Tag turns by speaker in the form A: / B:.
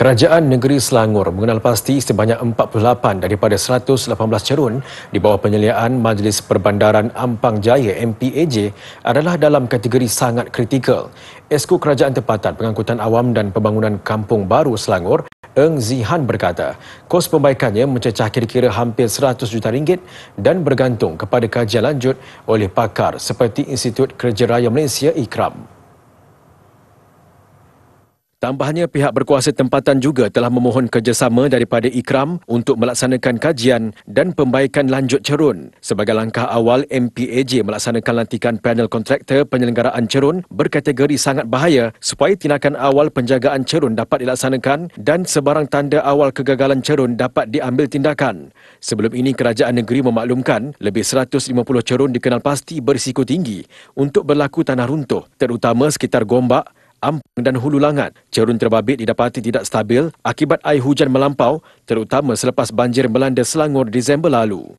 A: Kerajaan Negeri Selangor mengenal pasti sebanyak 48 daripada 118 cerun di bawah penyeliaan Majlis Perbandaran Ampang Jaya MPAJ adalah dalam kategori sangat kritikal. Esko Kerajaan Tempatan Pengangkutan Awam dan Pembangunan Kampung Baru Selangor Eng Zihan berkata, kos pembaikannya mencecah kira-kira hampir 100 juta ringgit dan bergantung kepada kajian lanjut oleh pakar seperti Institut Kerja Raya Malaysia IKRAM. Tambahnya pihak berkuasa tempatan juga telah memohon kerjasama daripada Ikram untuk melaksanakan kajian dan pembaikan lanjut cerun sebagai langkah awal MPAJ melaksanakan lantikan panel kontraktor penyelenggaraan cerun berkategori sangat bahaya supaya tindakan awal penjagaan cerun dapat dilaksanakan dan sebarang tanda awal kegagalan cerun dapat diambil tindakan. Sebelum ini kerajaan negeri memaklumkan lebih 150 cerun dikenal pasti berisiko tinggi untuk berlaku tanah runtuh terutama sekitar Gombak, Ampang dan Hulu Langat. Cerun terbabit didapati tidak stabil akibat air hujan melampau terutama selepas banjir melanda Selangor Disember lalu.